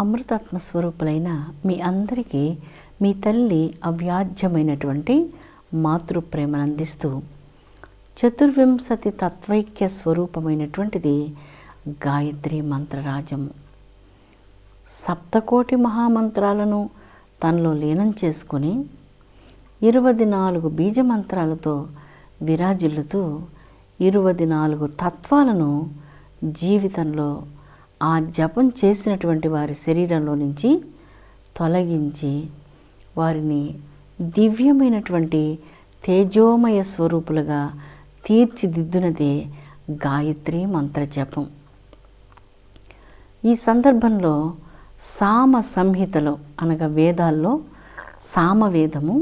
అమృతాత్మ స్వరూపులైన మీ అందరికీ మీ తల్లి అవ్యాజ్యమైనటువంటి మాతృప్రేమను అందిస్తూ చతుర్వింశతి తత్వైక్య స్వరూపమైనటువంటిది గాయత్రి మంత్రరాజం సప్తకోటి మహామంత్రాలను తనలో లీనం చేసుకుని ఇరవై నాలుగు బీజ మంత్రాలతో విరాజిల్లుతూ ఇరవై నాలుగు తత్వాలను జీవితంలో ఆ జపం చేసినటువంటి వారి శరీరంలో నుంచి తొలగించి వారిని దివ్యమైనటువంటి తేజోమయ స్వరూపులుగా తీర్చిదిద్దునదే గాయత్రి జపం ఈ సందర్భంలో సామ సంహితలో అనగా వేదాల్లో సామవేదము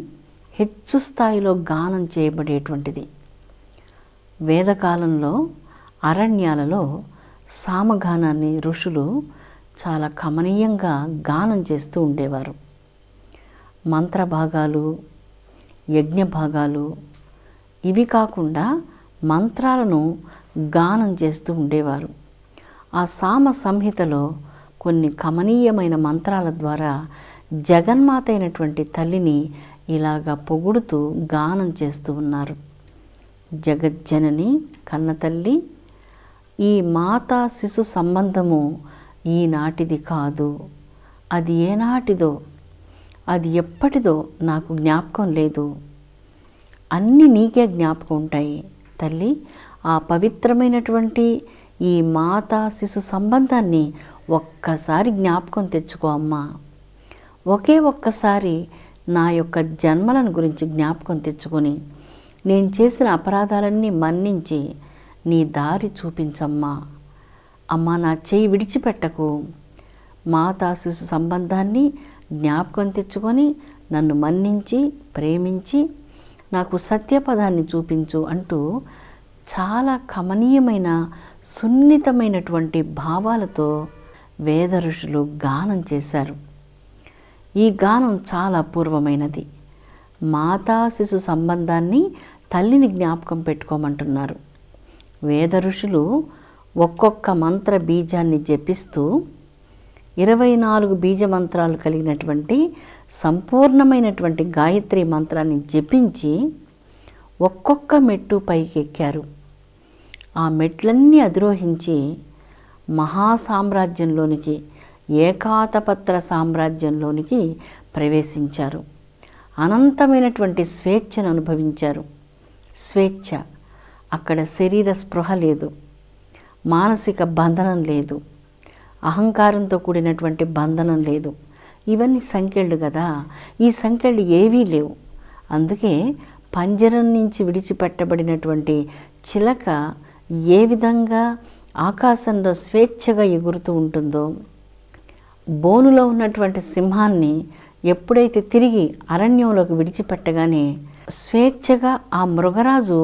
హెచ్చు స్థాయిలో గానం చేయబడేటువంటిది వేదకాలంలో అరణ్యాలలో సామగానాన్ని ఋషులు చాలా కమనీయంగా గానం చేస్తూ ఉండేవారు మంత్రభాగాలు యజ్ఞభాగాలు ఇవి కాకుండా మంత్రాలను గానం చేస్తూ ఉండేవారు ఆ సామ సంహితలో కొన్ని కమనీయమైన మంత్రాల ద్వారా జగన్మాత అయినటువంటి తల్లిని ఇలాగా పొగుడుతూ గానం చేస్తూ ఉన్నారు జగజ్జనని కన్నతల్లి ఈ మాతా శిశు సంబంధము ఈనాటిది కాదు అది ఏనాటిదో అది ఎప్పటిదో నాకు జ్ఞాపకం లేదు అన్నీ నీకే జ్ఞాపకం ఉంటాయి తల్లి ఆ పవిత్రమైనటువంటి ఈ మాతా శిశు సంబంధాన్ని ఒక్కసారి జ్ఞాపకం తెచ్చుకో అమ్మా ఒకే ఒక్కసారి నా యొక్క జన్మలను గురించి జ్ఞాపకం తెచ్చుకొని నేను చేసిన అపరాధాలన్నీ మన్నించి నీ దారి చూపించమ్మా అమ్మా నా చేయి విడిచిపెట్టకు మాతా శిశు సంబంధాన్ని జ్ఞాపకం తెచ్చుకొని నన్ను మన్నించి ప్రేమించి నాకు సత్యపదాన్ని చూపించు అంటూ చాలా కమనీయమైన సున్నితమైనటువంటి భావాలతో వేద ఋషులు గానం చేశారు ఈ గానం చాలా అపూర్వమైనది మాతా శిశు సంబంధాన్ని తల్లిని జ్ఞాపకం పెట్టుకోమంటున్నారు వేద ఋషులు ఒక్కొక్క మంత్ర బీజాన్ని జపిస్తూ ఇరవై నాలుగు బీజ మంత్రాలు కలిగినటువంటి సంపూర్ణమైనటువంటి గాయత్రి మంత్రాన్ని జపించి ఒక్కొక్క మెట్టు పైకెక్కారు ఆ మెట్లన్నీ అధిరోహించి మహాసామ్రాజ్యంలోనికి ఏకాతపత్ర సామ్రాజ్యంలోనికి ప్రవేశించారు అనంతమైనటువంటి స్వేచ్ఛను అనుభవించారు స్వేచ్ఛ అక్కడ శరీర స్పృహ లేదు మానసిక బంధనం లేదు అహంకారంతో కూడినటువంటి బంధనం లేదు ఇవన్నీ సంఖ్యలు కదా ఈ సంఖ్యలు ఏవీ లేవు అందుకే పంజరం నుంచి విడిచిపెట్టబడినటువంటి చిలక ఏ విధంగా ఆకాశంలో స్వేచ్ఛగా ఎగురుతూ ఉంటుందో బోనులో ఉన్నటువంటి సింహాన్ని ఎప్పుడైతే తిరిగి అరణ్యంలోకి విడిచిపెట్టగానే స్వేచ్ఛగా ఆ మృగరాజు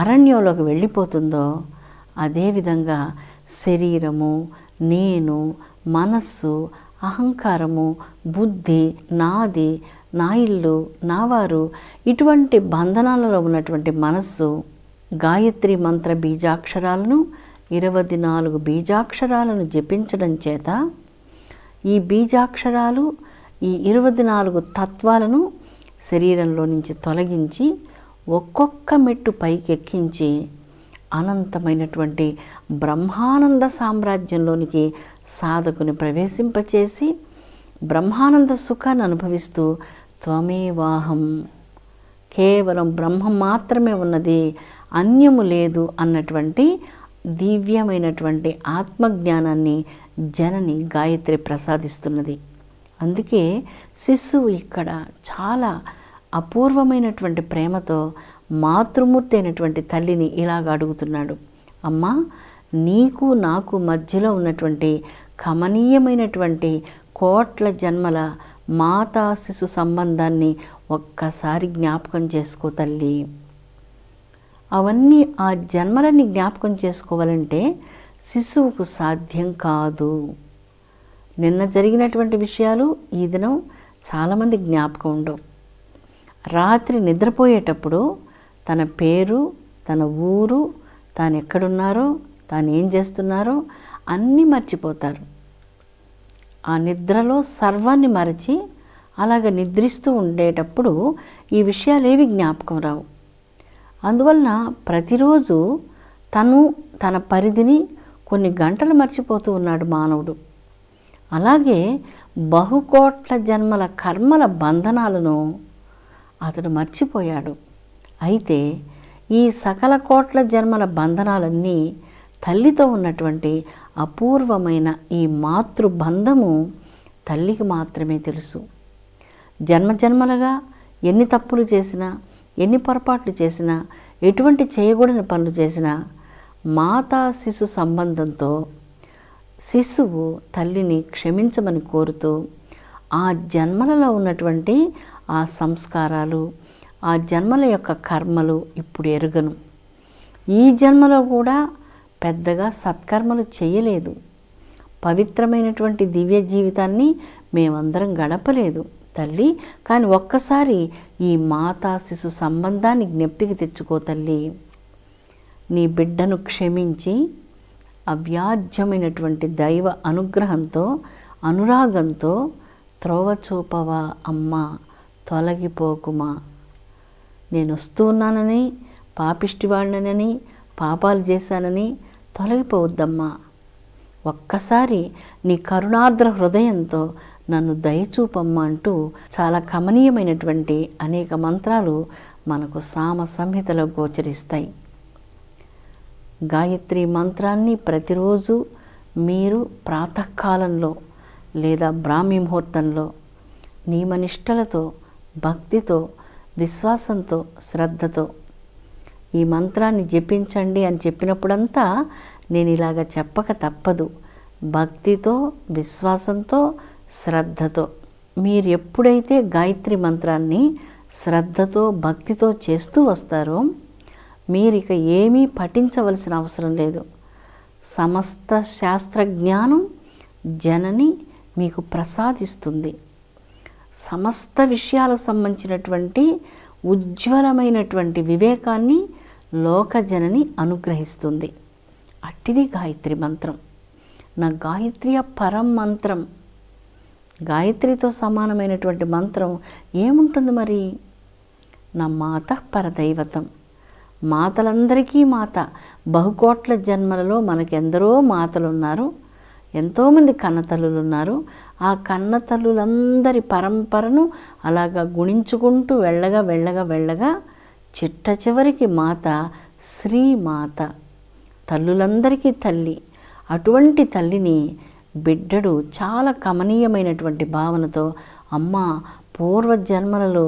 అరణ్యంలోకి వెళ్ళిపోతుందో అదేవిధంగా శరీరము నేను మనస్సు అహంకారము బుద్ధి నాది నా ఇల్లు నావారు ఇటువంటి బంధనాలలో ఉన్నటువంటి మనస్సు గాయత్రి మంత్ర బీజాక్షరాలను ఇరవై నాలుగు బీజాక్షరాలను జపించడం చేత ఈ బీజాక్షరాలు ఈ ఇరవై నాలుగు తత్వాలను శరీరంలో నుంచి తొలగించి ఒక్కొక్క మెట్టు పైకి ఎక్కించి అనంతమైనటువంటి బ్రహ్మానంద సామ్రాజ్యంలోనికి సాధకుని ప్రవేశింపచేసి బ్రహ్మానంద సుఖాన్ని అనుభవిస్తూ త్వమేవాహం కేవలం బ్రహ్మ మాత్రమే ఉన్నది అన్యము లేదు అన్నటువంటి దివ్యమైనటువంటి ఆత్మజ్ఞానాన్ని జనని గాయత్రి ప్రసాదిస్తున్నది అందుకే శిశువు ఇక్కడ చాలా అపూర్వమైనటువంటి ప్రేమతో మాతృమూర్తి అయినటువంటి తల్లిని ఇలాగ అడుగుతున్నాడు అమ్మా నీకు నాకు మధ్యలో ఉన్నటువంటి కమనీయమైనటువంటి కోట్ల జన్మల మాతా శిశు సంబంధాన్ని ఒక్కసారి జ్ఞాపకం చేసుకో తల్లి అవన్నీ ఆ జన్మలని జ్ఞాపకం చేసుకోవాలంటే శిశువుకు సాధ్యం కాదు నిన్న జరిగినటువంటి విషయాలు ఈ దినం చాలామంది జ్ఞాపకం ఉండవు రాత్రి నిద్రపోయేటప్పుడు తన పేరు తన ఊరు తాను ఎక్కడున్నారో తాను ఏం చేస్తున్నారో అన్నీ మర్చిపోతారు ఆ నిద్రలో సర్వాన్ని మరచి అలాగ నిద్రిస్తూ ఉండేటప్పుడు ఈ విషయాలేవి జ్ఞాపకం రావు అందువలన ప్రతిరోజు తను తన పరిధిని కొన్ని గంటలు మర్చిపోతూ ఉన్నాడు మానవుడు అలాగే బహుకోట్ల జన్మల కర్మల బంధనాలను అతడు మర్చిపోయాడు అయితే ఈ సకల కోట్ల జన్మల బంధనాలన్నీ తల్లితో ఉన్నటువంటి అపూర్వమైన ఈ మాతృబంధము తల్లికి మాత్రమే తెలుసు జన్మజన్మలుగా ఎన్ని తప్పులు చేసినా ఎన్ని పొరపాట్లు చేసినా ఎటువంటి చేయకూడని పనులు చేసినా మాతా శిశు సంబంధంతో శిశువు తల్లిని క్షమించమని కోరుతూ ఆ జన్మలలో ఉన్నటువంటి ఆ సంస్కారాలు ఆ జన్మల యొక్క కర్మలు ఇప్పుడు ఎరుగను ఈ జన్మలో కూడా పెద్దగా సత్కర్మలు చేయలేదు పవిత్రమైనటువంటి దివ్య జీవితాన్ని మేమందరం గడపలేదు తల్లి కానీ ఒక్కసారి ఈ మాతా శిశు సంబంధాన్ని జ్ఞప్తికి తెచ్చుకో తల్లి నీ బిడ్డను క్షమించి అవ్యాజ్యమైనటువంటి దైవ అనుగ్రహంతో అనురాగంతో త్రోవచూపవా అమ్మ అమ్మా తొలగిపోకుమా నేను వస్తున్నానని పాపిష్టివాడినని పాపాలు చేశానని తొలగిపోవద్దమ్మా ఒక్కసారి నీ కరుణార్ద్ర హృదయంతో నన్ను దయచూపమ్మా అంటూ చాలా కమనీయమైనటువంటి అనేక మంత్రాలు మనకు సామ సంహితలో గోచరిస్తాయి గాయత్రి మంత్రాన్ని ప్రతిరోజు మీరు ప్రాతకాలంలో లేదా బ్రాహ్మీ ముహూర్తంలో నియమనిష్టలతో భక్తితో విశ్వాసంతో శ్రద్ధతో ఈ మంత్రాన్ని జపించండి అని చెప్పినప్పుడంతా నేను ఇలాగ చెప్పక తప్పదు భక్తితో విశ్వాసంతో శ్రద్ధతో మీరు ఎప్పుడైతే గాయత్రి మంత్రాన్ని శ్రద్ధతో భక్తితో చేస్తూ వస్తారో మీరు ఇక ఏమీ పఠించవలసిన అవసరం లేదు సమస్త శాస్త్ర జ్ఞానం జనని మీకు ప్రసాదిస్తుంది సమస్త విషయాలకు సంబంధించినటువంటి ఉజ్వలమైనటువంటి వివేకాన్ని లోకజనని అనుగ్రహిస్తుంది అట్టిది గాయత్రి మంత్రం నా గాయత్రి పరం మంత్రం గాయత్రితో సమానమైనటువంటి మంత్రం ఏముంటుంది మరి నా మాత పరదైవతం మాతలందరికీ మాత బహుకోట్ల జన్మలలో మనకెందరో మాతలున్నారు ఎంతోమంది కన్నతల్లులు ఉన్నారు ఆ కన్న తల్లులందరి పరంపరను అలాగా గుణించుకుంటూ వెళ్ళగా వెళ్ళగా వెళ్ళగా చిట్ట చివరికి మాత శ్రీమాత తల్లులందరికీ తల్లి అటువంటి తల్లిని బిడ్డడు చాలా కమనీయమైనటువంటి భావనతో అమ్మ పూర్వజన్మలలో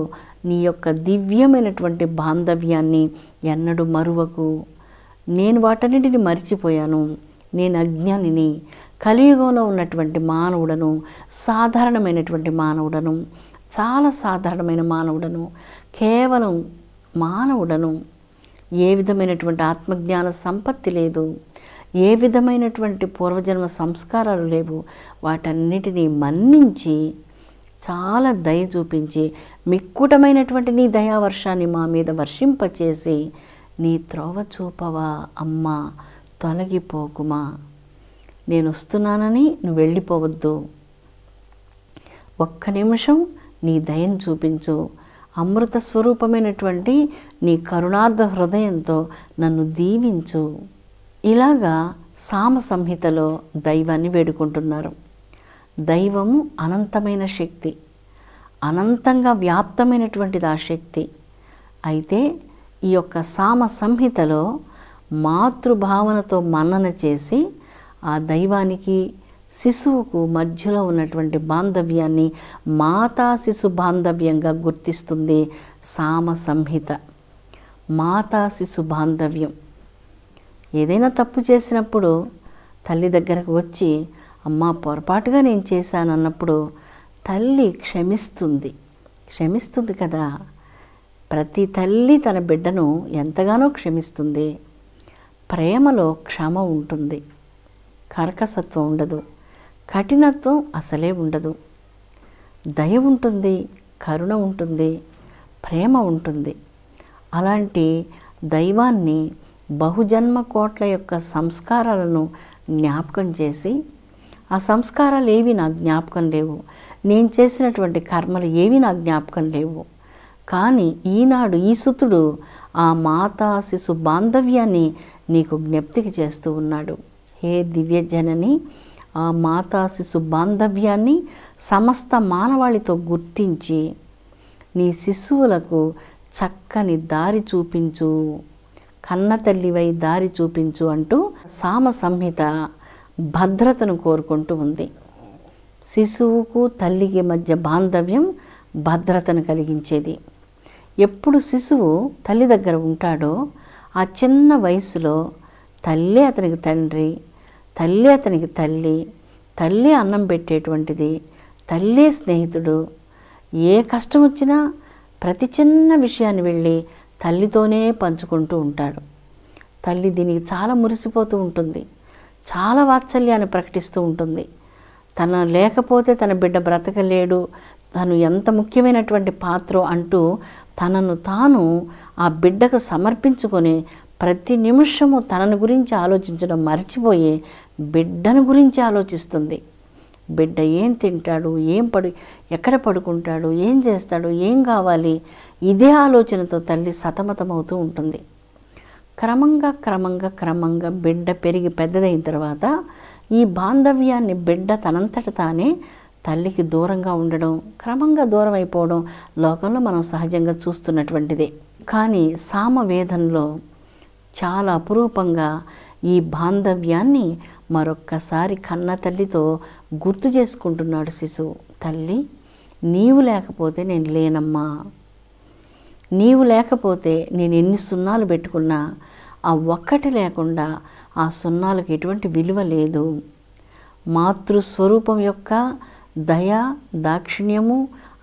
నీ యొక్క దివ్యమైనటువంటి బాంధవ్యాన్ని ఎన్నడూ మరువకు నేను వాటన్నిటిని మరిచిపోయాను నేను అజ్ఞానిని కలియుగంలో ఉన్నటువంటి మానవుడను సాధారణమైనటువంటి మానవుడను చాలా సాధారణమైన మానవుడను కేవలం మానవుడను ఏ విధమైనటువంటి ఆత్మజ్ఞాన సంపత్తి లేదు ఏ విధమైనటువంటి పూర్వజన్మ సంస్కారాలు లేవు వాటన్నిటినీ మన్నించి చాలా దయ చూపించి మిక్కుటమైనటువంటి నీ దయావర్షాన్ని మా మీద వర్షింపచేసి నీ త్రోవ చూపవా అమ్మ తొలగిపోకుమా నేను వస్తున్నానని నువ్వు వెళ్ళిపోవద్దు ఒక్క నిమిషం నీ దయను చూపించు అమృత స్వరూపమైనటువంటి నీ కరుణార్థ హృదయంతో నన్ను దీవించు ఇలాగా సామ సంహితలో దైవాన్ని వేడుకుంటున్నారు దైవము అనంతమైన శక్తి అనంతంగా వ్యాప్తమైనటువంటిది ఆ శక్తి అయితే ఈ యొక్క సామ సంహితలో మాతృభావనతో మన్నన చేసి ఆ దైవానికి శిశువుకు మధ్యలో ఉన్నటువంటి బాంధవ్యాన్ని మాతా శిశు బాంధవ్యంగా గుర్తిస్తుంది సామ సంహిత మాతా శిశు బాంధవ్యం ఏదైనా తప్పు చేసినప్పుడు తల్లి దగ్గరకు వచ్చి అమ్మ పొరపాటుగా నేను చేశాను అన్నప్పుడు తల్లి క్షమిస్తుంది క్షమిస్తుంది కదా ప్రతి తల్లి తన బిడ్డను ఎంతగానో క్షమిస్తుంది ప్రేమలో క్షమ ఉంటుంది కర్కసత్వం ఉండదు కఠినత్వం అసలే ఉండదు దయ ఉంటుంది కరుణ ఉంటుంది ప్రేమ ఉంటుంది అలాంటి దైవాన్ని బహుజన్మ కోట్ల యొక్క సంస్కారాలను జ్ఞాపకం చేసి ఆ సంస్కారాలు ఏవి నా జ్ఞాపకం లేవు నేను చేసినటువంటి కర్మలు ఏవి నా జ్ఞాపకం లేవు కానీ ఈనాడు ఈ సుతుడు ఆ మాతా శిశు బాంధవ్యాన్ని నీకు జ్ఞప్తికి చేస్తూ ఉన్నాడు హే దివ్యజనని ఆ మాతా శిశు బాంధవ్యాన్ని సమస్త మానవాళితో గుర్తించి నీ శిశువులకు చక్కని దారి చూపించు కన్న తల్లివై దారి చూపించు అంటూ సామ సంహిత భద్రతను కోరుకుంటూ ఉంది శిశువుకు తల్లికి మధ్య బాంధవ్యం భద్రతను కలిగించేది ఎప్పుడు శిశువు తల్లి దగ్గర ఉంటాడో ఆ చిన్న వయసులో తల్లి అతనికి తండ్రి తల్లి అతనికి తల్లి తల్లి అన్నం పెట్టేటువంటిది తల్లి స్నేహితుడు ఏ కష్టం వచ్చినా ప్రతి చిన్న విషయాన్ని వెళ్ళి తల్లితోనే పంచుకుంటూ ఉంటాడు తల్లి దీనికి చాలా మురిసిపోతూ ఉంటుంది చాలా వాత్సల్యాన్ని ప్రకటిస్తూ ఉంటుంది తన లేకపోతే తన బిడ్డ బ్రతకలేడు తను ఎంత ముఖ్యమైనటువంటి పాత్ర అంటూ తనను తాను ఆ బిడ్డకు సమర్పించుకొని ప్రతి నిమిషము తనను గురించి ఆలోచించడం మర్చిపోయి బిడ్డను గురించి ఆలోచిస్తుంది బిడ్డ ఏం తింటాడు ఏం పడు ఎక్కడ పడుకుంటాడు ఏం చేస్తాడు ఏం కావాలి ఇదే ఆలోచనతో తల్లి సతమతమవుతూ ఉంటుంది క్రమంగా క్రమంగా క్రమంగా బిడ్డ పెరిగి పెద్దదైన తర్వాత ఈ బాంధవ్యాన్ని బిడ్డ తనంతట తానే తల్లికి దూరంగా ఉండడం క్రమంగా దూరం అయిపోవడం లోకంలో మనం సహజంగా చూస్తున్నటువంటిది కానీ సామవేదంలో చాలా అపురూపంగా ఈ బాంధవ్యాన్ని మరొక్కసారి కన్న తల్లితో గుర్తు చేసుకుంటున్నాడు శిశువు తల్లి నీవు లేకపోతే నేను లేనమ్మా నీవు లేకపోతే నేను ఎన్ని సున్నాలు పెట్టుకున్నా ఆ ఒక్కటి లేకుండా ఆ సున్నాలకు ఎటువంటి విలువ లేదు మాతృస్వరూపం యొక్క దయ దాక్షిణ్యము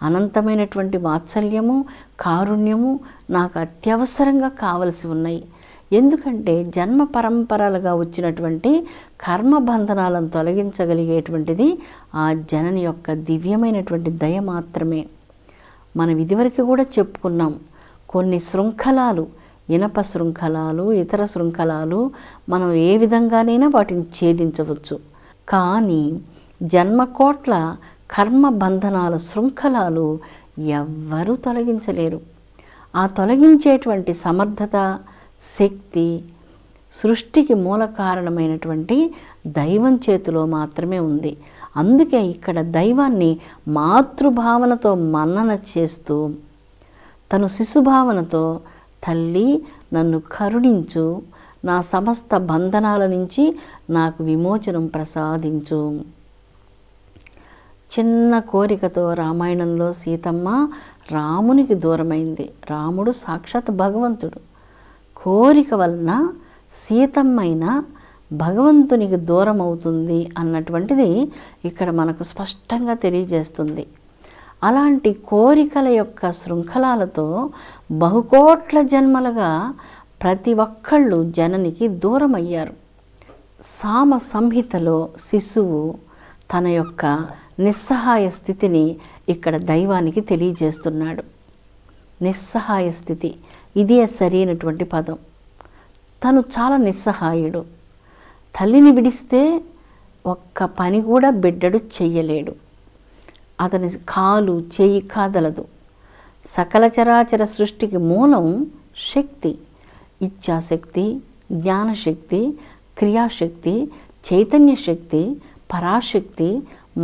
అనంతమైనటువంటి వాత్సల్యము కారుణ్యము నాకు అత్యవసరంగా కావలసి ఉన్నాయి ఎందుకంటే జన్మ పరంపరలుగా వచ్చినటువంటి కర్మ బంధనాలను తొలగించగలిగేటువంటిది ఆ జనని యొక్క దివ్యమైనటువంటి దయ మాత్రమే మనం ఇదివరకు కూడా చెప్పుకున్నాం కొన్ని శృంఖలాలు ఇనప శృంఖలాలు ఇతర శృంఖలాలు మనం ఏ విధంగానైనా వాటిని ఛేదించవచ్చు కానీ జన్మకోట్ల కర్మ బంధనాల శృంఖలాలు ఎవ్వరూ తొలగించలేరు ఆ తొలగించేటువంటి సమర్థత శక్తి సృష్టికి మూల కారణమైనటువంటి దైవం చేతిలో మాత్రమే ఉంది అందుకే ఇక్కడ దైవాన్ని మాతృభావనతో మన్నన చేస్తూ తను శిశుభావనతో తల్లి నన్ను కరుణించు నా సమస్త బంధనాల నుంచి నాకు విమోచనం ప్రసాదించు చిన్న కోరికతో రామాయణంలో సీతమ్మ రామునికి దూరమైంది రాముడు సాక్షాత్ భగవంతుడు కోరిక వలన సీతమ్మైన భగవంతునికి దూరం అవుతుంది అన్నటువంటిది ఇక్కడ మనకు స్పష్టంగా తెలియజేస్తుంది అలాంటి కోరికల యొక్క శృంఖలాలతో బహుకోట్ల జన్మలుగా ప్రతి ఒక్కళ్ళు జననికి దూరం అయ్యారు సామ సంహితలో శిశువు తన యొక్క నిస్సహాయ స్థితిని ఇక్కడ దైవానికి తెలియజేస్తున్నాడు నిస్సహాయ స్థితి ఇది సరైనటువంటి పదం తను చాలా నిస్సహాయుడు తల్లిని విడిస్తే ఒక్క పని కూడా బిడ్డడు చెయ్యలేడు అతని కాలు చేయి కాదలదు సకల చరాచర సృష్టికి మూలం శక్తి ఇచ్ఛాశక్తి జ్ఞానశక్తి క్రియాశక్తి చైతన్య శక్తి పరాశక్తి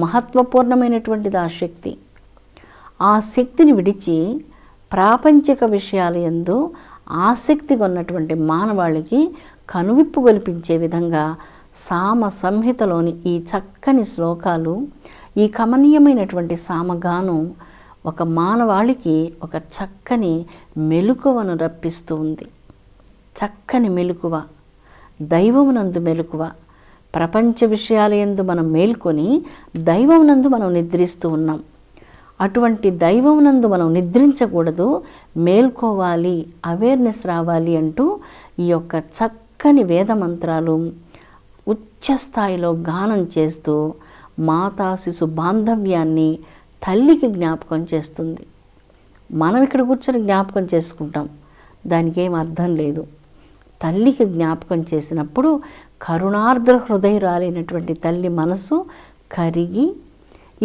మహత్వపూర్ణమైనటువంటిది ఆ శక్తి ఆ శక్తిని విడిచి ప్రాపంచిక విషయాలు ఎందు ఆసక్తిగా ఉన్నటువంటి మానవాళికి కనువిప్పు గొలిపించే విధంగా సామ సంహితలోని ఈ చక్కని శ్లోకాలు ఈ కమనీయమైనటువంటి సామగాను ఒక మానవాళికి ఒక చక్కని మెలుకువను రప్పిస్తూ ఉంది చక్కని మెలుకువ దైవమునందు మెలుకువ ప్రపంచ విషయాలయందు మనం మేల్కొని దైవమునందు మనం నిద్రిస్తూ ఉన్నాం అటువంటి దైవమునందు మనం నిద్రించకూడదు మేల్కోవాలి అవేర్నెస్ రావాలి అంటూ ఈ యొక్క చక్కని వేద మంత్రాలు ఉచ్చస్థాయిలో గానం చేస్తూ మాతా శిశు బాంధవ్యాన్ని తల్లికి జ్ఞాపకం చేస్తుంది మనం ఇక్కడ కూర్చొని జ్ఞాపకం చేసుకుంటాం దానికి ఏం అర్థం లేదు తల్లికి జ్ఞాపకం చేసినప్పుడు కరుణార్ద్ర హృదయరాలైనటువంటి తల్లి మనసు కరిగి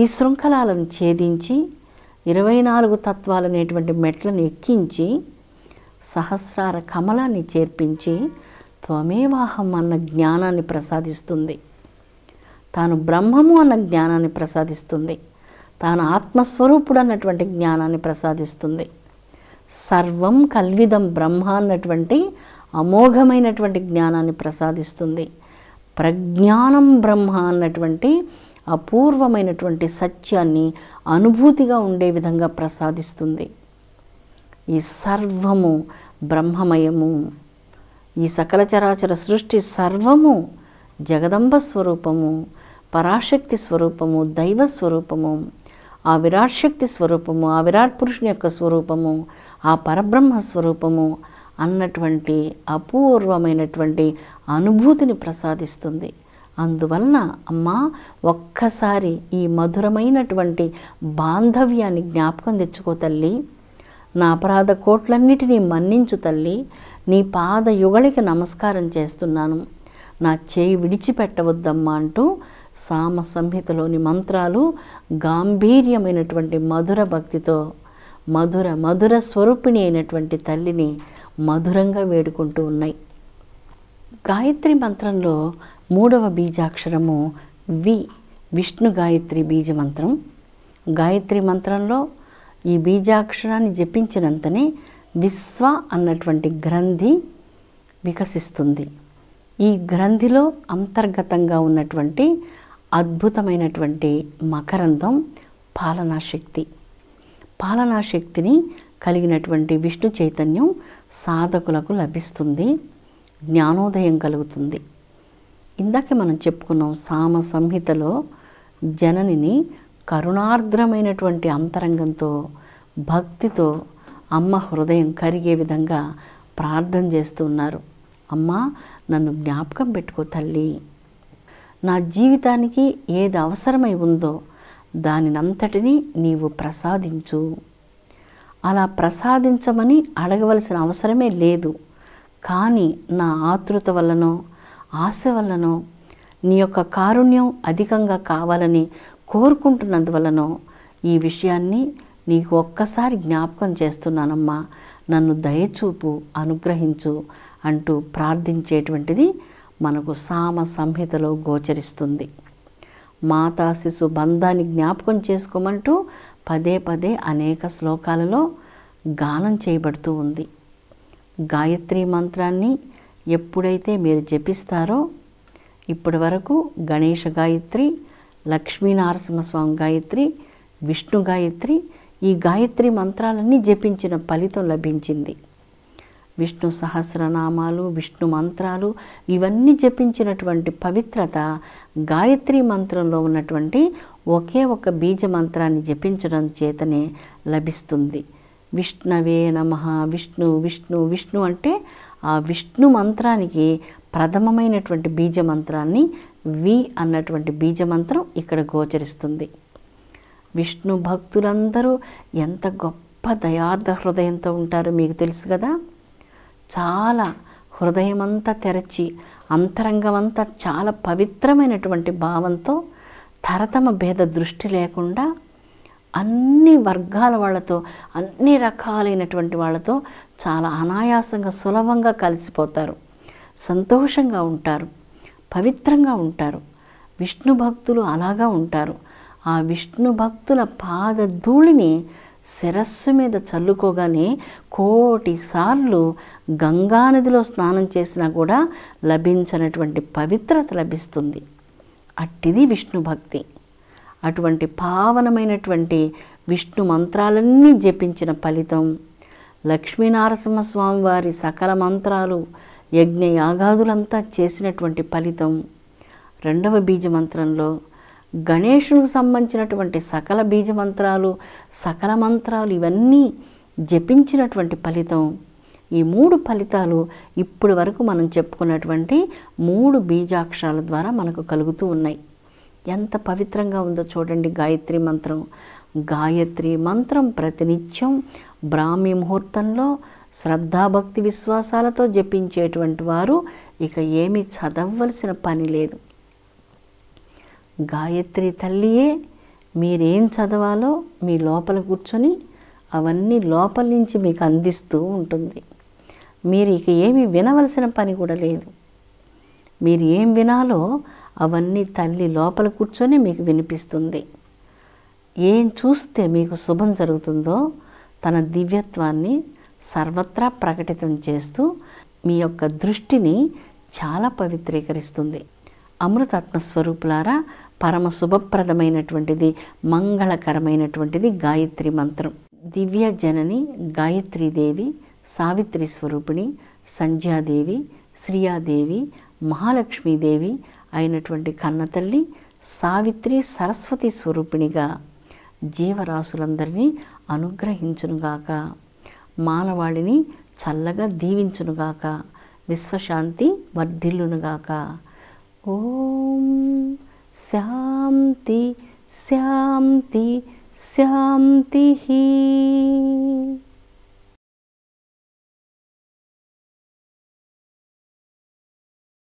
ఈ శృంఖలాలను ఛేదించి ఇరవై నాలుగు తత్వాలు అనేటువంటి మెట్లను ఎక్కించి సహస్రార కమలాన్ని చేర్పించి త్వమేవాహం అన్న జ్ఞానాన్ని ప్రసాదిస్తుంది తాను బ్రహ్మము అన్న జ్ఞానాన్ని ప్రసాదిస్తుంది తాను ఆత్మస్వరూపుడు అన్నటువంటి జ్ఞానాన్ని ప్రసాదిస్తుంది సర్వం కల్విదం బ్రహ్మ అన్నటువంటి అమోఘమైనటువంటి జ్ఞానాన్ని ప్రసాదిస్తుంది ప్రజ్ఞానం బ్రహ్మ అన్నటువంటి అపూర్వమైనటువంటి సత్యాన్ని అనుభూతిగా ఉండే విధంగా ప్రసాదిస్తుంది ఈ సర్వము బ్రహ్మమయము ఈ సకల చరాచర సృష్టి సర్వము జగదంబ స్వరూపము పరాశక్తి స్వరూపము దైవ స్వరూపము ఆ విరాట్ శక్తి స్వరూపము ఆ విరాట్ పురుషుని యొక్క స్వరూపము ఆ పరబ్రహ్మ స్వరూపము అన్నటువంటి అపూర్వమైనటువంటి అనుభూతిని ప్రసాదిస్తుంది అందువలన అమ్మా ఒక్కసారి ఈ మధురమైనటువంటి బాంధవ్యాన్ని జ్ఞాపకం తెచ్చుకో తల్లి నా అపరాధ కోట్లన్నిటినీ మన్నించు తల్లి నీ పాద యుగళికి నమస్కారం చేస్తున్నాను నా చేయి విడిచిపెట్టవద్దమ్మా అంటూ సామ సంహితలోని మంత్రాలు గాంభీర్యమైనటువంటి మధుర భక్తితో మధుర మధుర స్వరూపిణి అయినటువంటి తల్లిని మధురంగా వేడుకుంటూ ఉన్నాయి గాయత్రి మంత్రంలో మూడవ బీజాక్షరము వి విష్ణు గాయత్రి బీజ మంత్రం గాయత్రి మంత్రంలో ఈ బీజాక్షరాన్ని జపించినంతనే విశ్వ అన్నటువంటి గ్రంథి వికసిస్తుంది ఈ గ్రంథిలో అంతర్గతంగా ఉన్నటువంటి అద్భుతమైనటువంటి మకరందం పాలనాశక్తి పాలనాశక్తిని కలిగినటువంటి విష్ణు చైతన్యం సాధకులకు లభిస్తుంది జ్ఞానోదయం కలుగుతుంది ఇందాక మనం చెప్పుకున్నాం సామ సంహితలో జననిని కరుణార్ద్రమైనటువంటి అంతరంగంతో భక్తితో అమ్మ హృదయం కరిగే విధంగా ప్రార్థన చేస్తున్నారు అమ్మ నన్ను జ్ఞాపకం పెట్టుకో తల్లి నా జీవితానికి ఏది అవసరమై ఉందో దానినంతటిని నీవు ప్రసాదించు అలా ప్రసాదించమని అడగవలసిన అవసరమే లేదు కానీ నా ఆతృత వల్లనో ఆశ వల్లనో నీ యొక్క కారుణ్యం అధికంగా కావాలని కోరుకుంటున్నందువలనో ఈ విషయాన్ని నీకు ఒక్కసారి జ్ఞాపకం చేస్తున్నానమ్మా నన్ను దయచూపు అనుగ్రహించు అంటూ ప్రార్థించేటువంటిది మనకు సామ సంహితలో గోచరిస్తుంది మాతా శిశు బంధాన్ని జ్ఞాపకం చేసుకోమంటూ పదే పదే అనేక శ్లోకాలలో గానం చేయబడుతూ ఉంది గాయత్రి మంత్రాన్ని ఎప్పుడైతే మీరు జపిస్తారో ఇప్పటి వరకు గణేష గాయత్రి లక్ష్మీనరసింహస్వామి గాయత్రి విష్ణు గాయత్రి ఈ గాయత్రి మంత్రాలన్నీ జపించిన ఫలితం లభించింది విష్ణు సహస్రనామాలు విష్ణు మంత్రాలు ఇవన్నీ జపించినటువంటి పవిత్రత గాయత్రి మంత్రంలో ఉన్నటువంటి ఒకే ఒక బీజ మంత్రాన్ని జపించడం చేతనే లభిస్తుంది విష్ణవే నమ విష్ణు విష్ణు విష్ణు అంటే ఆ విష్ణు మంత్రానికి ప్రథమమైనటువంటి బీజ మంత్రాన్ని వి అన్నటువంటి బీజ మంత్రం ఇక్కడ గోచరిస్తుంది విష్ణు భక్తులందరూ ఎంత గొప్ప దయార్థ హృదయంతో ఉంటారో మీకు తెలుసు కదా చాలా హృదయమంతా తెరచి అంతరంగమంతా చాలా పవిత్రమైనటువంటి భావంతో తరతమ భేద దృష్టి లేకుండా అన్ని వర్గాల వాళ్ళతో అన్ని రకాలైనటువంటి వాళ్ళతో చాలా అనాయాసంగా సులభంగా కలిసిపోతారు సంతోషంగా ఉంటారు పవిత్రంగా ఉంటారు విష్ణు భక్తులు అలాగా ఉంటారు ఆ విష్ణు భక్తుల పాద ధూళిని శిరస్సు మీద చల్లుకోగానే కోటి సార్లు గంగానదిలో స్నానం చేసినా కూడా లభించినటువంటి పవిత్రత లభిస్తుంది అట్టిది విష్ణు భక్తి అటువంటి పావనమైనటువంటి విష్ణు మంత్రాలన్నీ జపించిన ఫలితం లక్ష్మీనారసింహస్వామి వారి సకల మంత్రాలు యజ్ఞ యాగాదులంతా చేసినటువంటి ఫలితం రెండవ బీజ మంత్రంలో గణేషునికి సంబంధించినటువంటి సకల బీజ మంత్రాలు సకల మంత్రాలు ఇవన్నీ జపించినటువంటి ఫలితం ఈ మూడు ఫలితాలు ఇప్పటి వరకు మనం చెప్పుకున్నటువంటి మూడు బీజాక్షరాల ద్వారా మనకు కలుగుతూ ఉన్నాయి ఎంత పవిత్రంగా ఉందో చూడండి గాయత్రి మంత్రం గాయత్రి మంత్రం ప్రతినిత్యం బ్రాహ్మీ ముహూర్తంలో శ్రద్ధాభక్తి విశ్వాసాలతో జపించేటువంటి వారు ఇక ఏమి చదవలసిన పని లేదు గాయత్రి తల్లియే మీరేం చదవాలో మీ లోపల కూర్చొని అవన్నీ లోపల నుంచి మీకు అందిస్తూ ఉంటుంది మీరు ఇక ఏమి వినవలసిన పని కూడా లేదు మీరు ఏం వినాలో అవన్నీ తల్లి లోపల కూర్చొని మీకు వినిపిస్తుంది ఏం చూస్తే మీకు శుభం జరుగుతుందో తన దివ్యత్వాన్ని సర్వత్రా ప్రకటితం చేస్తూ మీ యొక్క దృష్టిని చాలా పవిత్రీకరిస్తుంది స్వరూపులారా పరమ శుభప్రదమైనటువంటిది మంగళకరమైనటువంటిది గాయత్రి మంత్రం దివ్య జనని గాయత్రీదేవి సావిత్రి స్వరూపిణి సంధ్యాదేవి శ్రీయాదేవి మహాలక్ష్మీదేవి అయినటువంటి కన్నతల్లి సావిత్రి సరస్వతి స్వరూపిణిగా జీవరాశులందరినీ అనుగ్రహించునుగాక మానవాళిని చల్లగా దీవించునుగాక విశ్వశాంతి వర్ధిల్లునుగాక ఓం శాంతి శాంతి శాంతి